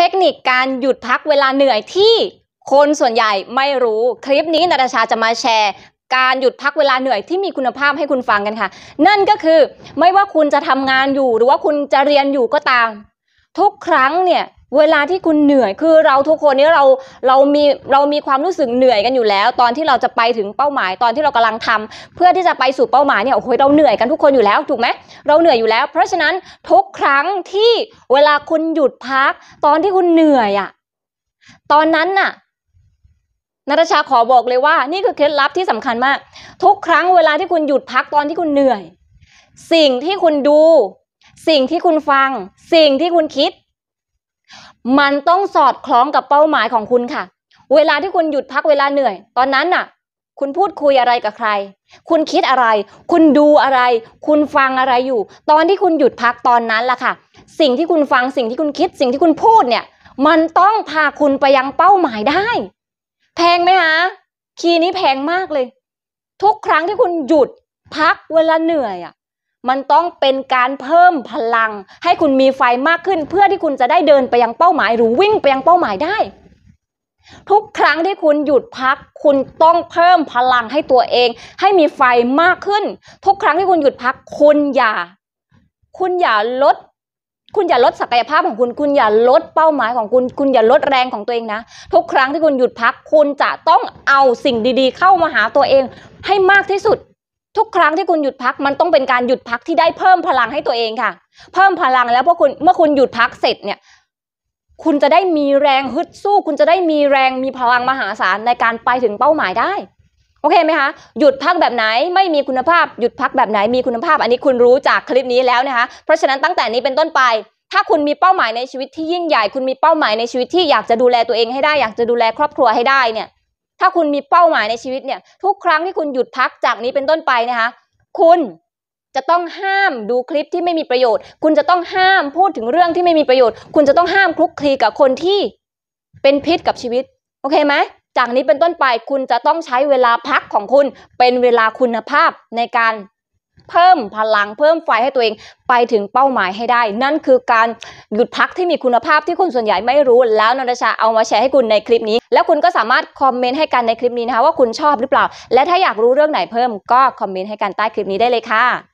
ทคนิคการหยุดพักเวลาเหนื่อยที่คนส่วนใหญ่ไม่รู้ คลิปนี้นาตาชาจะมาแชร์ การหยุดพักเวลาเหนื่อยที่มีคุณภาพให้คุณฟังกันค่ะ นั่นก็คือไม่ว่าคุณจะทำงานอยู่หรือว่าคุณจะเรียนอยู่ก็ตาม ทุกครั้งเนี่ยเวลาที่คุณเหนื่อย คือ เราทุกคนนี้เราเรามีเรามีความรู้สึกเหนื่อยกันอยู่แล้ว ตอนที่เราจะไปถึงเป้าหมายตอนที่เรากำลังทำเพื่อที่จะไปสู่เป้าหมายเนี่ยโอ้โหเราเหนื่อยกันทุกคนอยู่แล้ว ถูกไหมเราเหนื่อยอยู่แล้วเพราะฉะนั้นทุกครั้งที่เวลาคุณหยุดพัก ตอนที่คุณเหนื่อยอะตอนนั้นน่ะนัตชาขอบอกเลยว่า นี่คือเคล็ดลับที่สำคัญมากทุกครั้งเวลาที่คุณหยุดพักตอนที่คุณเหนื่อย สิ่งที่คุณดู สิ่งที่คุณฟัง สิ่งที่คุณคิดมันต้องสอดคล้องกับเป้าหมายของคุณค่ะ เวลาที่คุณหยุดพักเวลาเหนื่อย ตอนนั้นน่ะ คุณพูดคุยอะไรกับใคร คุณคิดอะไร คุณดูอะไร คุณฟังอะไรอยู่ ตอนที่คุณหยุดพักตอนนั้นล่ะค่ะ สิ่งที่คุณฟังสิ่งที่คุณคิดสิ่งที่คุณพูดเนี่ย มันต้องพาคุณไปยังเป้าหมายได้ แพงไหมคะคีย์นี้แพงมากเลย ทุกครั้งที่คุณหยุดพักเวลาเหนื่อยอ่ะมันต้องเป็นการเพิ่มพลังให้คุณมีไฟมากขึ้น เพื่อที่คุณจะได้เดินไปยังเป้าหมาย หรือวิ่งไปยังเป้าหมายได้ ทุกครั้งที่คุณหยุดพัก คุณต้องเพิ่มพลังให้ตัวเอง ให้มีไฟมากขึ้น ทุกครั้งที่คุณหยุดพัก คุณอย่า คุณอย่าลด คุณอย่าลดศักยภาพของคุณ คุณอย่าลดเป้าหมายของคุณ คุณอย่าลดแรงของตัวเองนะทุกครั้งที่คุณหยุดพัก คุณจะต้องเอาสิ่งดีๆ เข้ามาหาตัวเอง ให้มากที่สุดทุกครั้งที่คุณหยุดพักมันต้องเป็นการหยุดพักที่ได้เพิ่มพลังให้ตัวเองค่ะ เพิ่มพลังแล้วพอคุณเมื่อคุณหยุดพักเสร็จเนี่ยคุณจะได้มีแรงฮึดสู้ คุณจะได้มีแรงมีพลังมหาศาลในการไปถึงเป้าหมายได้โอเคไหมคะหยุดพักแบบไหนไม่มีคุณภาพหยุดพักแบบไหนมีคุณภาพ อันนี้คุณรู้จากคลิปนี้แล้วนะคะเพราะฉะนั้นตั้งแต่นี้เป็นต้นไป ถ้าคุณมีเป้าหมายในชีวิต ที่ยิ่งใหญ่คุณมีเป้าหมายในชีวิตที่อยากจะดูแลตัวเองให้ได้อยากจะดูแลครอบครัวให้ได้เนี่ยถ้าคุณมีเป้าหมายในชีวิตเนี่ยทุกครั้งที่คุณหยุดพักจากนี้เป็นต้นไปนะคะคุณจะต้องห้ามดูคลิปที่ไม่มีประโยชน์ คุณจะต้องห้ามพูดถึงเรื่องที่ไม่มีประโยชน์ คุณจะต้องห้ามคลุกคลีกับคนที่เป็นพิษกับชีวิตโอเคไหมจากนี้เป็นต้นไปคุณจะต้องใช้เวลาพักของคุณเป็นเวลาคุณภาพในการเพิ่มพลังเพิ่มไฟให้ตัวเองไปถึงเป้าหมายให้ได้ นั่นคือการหยุดพักที่มีคุณภาพที่คนส่วนใหญ่ไม่รู้ แล้วนนทชาเอามาแชร์ให้คุณในคลิปนี้ แล้วคุณก็สามารถคอมเมนต์ให้กันในคลิปนี้นะคะว่าคุณชอบหรือเปล่า และถ้าอยากรู้เรื่องไหนเพิ่มก็คอมเมนต์ให้กันใต้คลิปนี้ได้เลยค่ะ